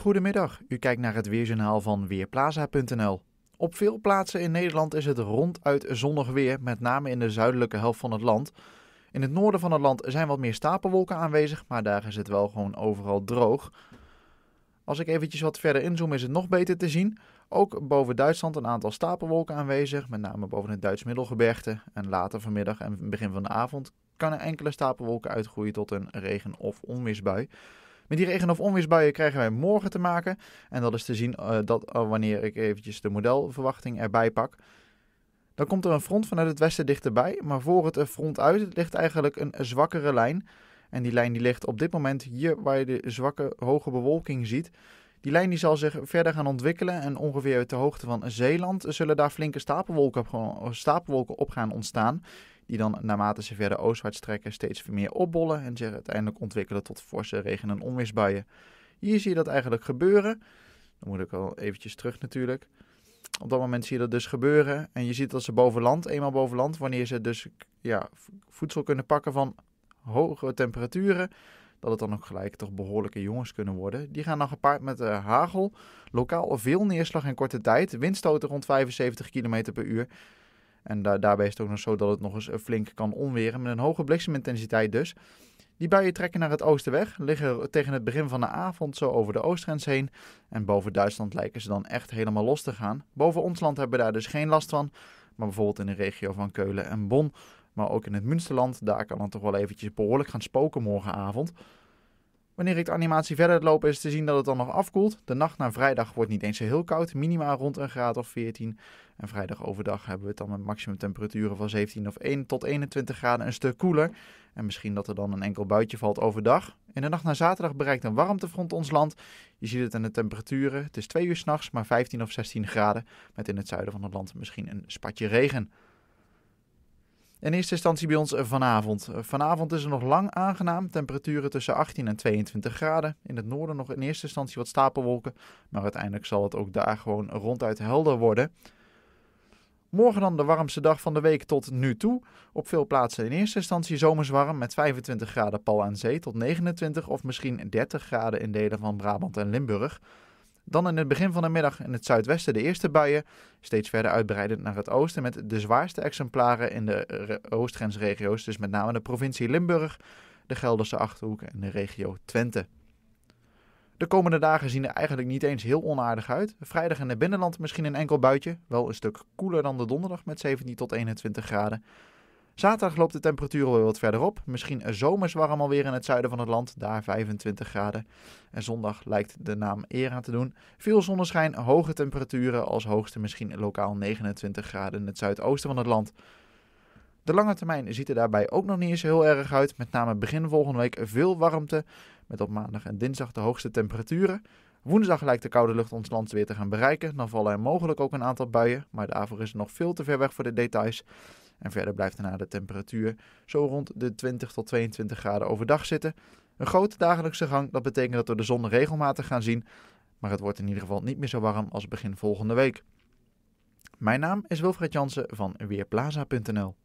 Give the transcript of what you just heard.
Goedemiddag, u kijkt naar het weerjournaal van Weerplaza.nl. Op veel plaatsen in Nederland is het ronduit zonnig weer, met name in de zuidelijke helft van het land. In het noorden van het land zijn wat meer stapelwolken aanwezig, maar daar is het wel gewoon overal droog. Als ik eventjes wat verder inzoom is het nog beter te zien. Ook boven Duitsland een aantal stapelwolken aanwezig, met name boven het Duits middelgebergte. En later vanmiddag en begin van de avond kan er enkele stapelwolken uitgroeien tot een regen- of onweersbui. Met die regen- of onweersbuien krijgen wij morgen te maken. En dat is te zien eh, dat, eh, wanneer ik eventjes de modelverwachting erbij pak. Dan komt er een front vanuit het westen dichterbij. Maar voor het eh, front uit ligt eigenlijk een zwakkere lijn. En die lijn die ligt op dit moment hier waar je de zwakke hoge bewolking ziet. Die lijn die zal zich verder gaan ontwikkelen en ongeveer uit de hoogte van Zeeland zullen daar flinke stapelwolken op, gaan ontstaan die dan naarmate ze verder oostwaarts trekken steeds meer opbollen en zich uiteindelijk ontwikkelen tot forse regen- en onweersbuien. Hier zie je dat eigenlijk gebeuren. Dan moet ik al eventjes terug natuurlijk. Op dat moment zie je dat dus gebeuren. En je ziet dat ze boven land, eenmaal boven land, wanneer ze dus ja, voedsel kunnen pakken van hogere temperaturen, dat het dan ook gelijk toch behoorlijke jongens kunnen worden. Die gaan dan gepaard met uh, hagel, lokaal veel neerslag in korte tijd, windstoten rond 75 km per uur en daarbij is het ook nog zo dat het nog eens eh, flink kan onweren. Met een hoge bliksemintensiteit dus. Die buien trekken naar het oosten weg, liggen tegen het begin van de avond zo over de oostgrens heen. En boven Duitsland lijken ze dan echt helemaal los te gaan. Boven ons land hebben we daar dus geen last van. Maar bijvoorbeeld in de regio van Keulen en Bonn. Maar ook in het Münsterland, daar kan het toch wel eventjes behoorlijk gaan spoken morgenavond. Wanneer ik de animatie verder loop is te zien dat het dan nog afkoelt. De nacht naar vrijdag wordt niet eens zo heel koud, minimaal rond een graad of 14. En vrijdag overdag hebben we het dan met maximum temperaturen van 17 of 1 tot 21 graden een stuk koeler. En misschien dat er dan een enkel buitje valt overdag. In de nacht naar zaterdag bereikt een warmtefront ons land. Je ziet het aan de temperaturen. Het is 2 uur s'nachts, maar 15 of 16 graden. Met in het zuiden van het land misschien een spatje regen. In eerste instantie bij ons eh, vanavond. Eh, vanavond is het nog lang aangenaam. Temperaturen tussen 18 en 22 graden. In het noorden nog in eerste instantie wat stapelwolken. Maar uiteindelijk zal het ook daar gewoon ronduit helder worden. Morgen dan de warmste dag van de week tot nu toe. Op veel plaatsen in eerste instantie zomers warm met 25 graden pal aan zee tot 29 of misschien 30 graden in delen van Brabant en Limburg. Dan in het begin van de middag in het zuidwesten de eerste buien, steeds verder uitbreidend naar het oosten met de zwaarste exemplaren in de eh, oostgrensregio's, dus met name de provincie Limburg, de Gelderse Achterhoek en de regio Twente. De komende dagen zien er eigenlijk niet eens heel onaardig uit. Vrijdag in het binnenland misschien een enkel buitje, wel een stuk koeler dan de donderdag met 17 tot 21 graden. Zaterdag loopt de temperatuur alweer wat verder op. Misschien zomers warm alweer in het zuiden van het land, daar 25 graden. En zondag lijkt de naam eer aan te doen. Veel zonneschijn, hoge temperaturen, als hoogste misschien lokaal 29 graden in het zuidoosten van het land. De lange termijn ziet er daarbij ook nog niet eens heel erg uit. Met name begin volgende week veel warmte, met op maandag en dinsdag de hoogste temperaturen. Woensdag lijkt de koude lucht ons land weer te gaan bereiken. Dan vallen er mogelijk ook een aantal buien, maar daarvoor is het nog veel te ver weg voor de details. En verder blijft daarna de temperatuur zo rond de 20 tot 22 graden overdag zitten. Een grote dagelijkse gang, dat betekent dat we de zon regelmatig gaan zien. Maar het wordt in ieder geval niet meer zo warm als begin volgende week. Mijn naam is Wilfred Jansen van Weerplaza.nl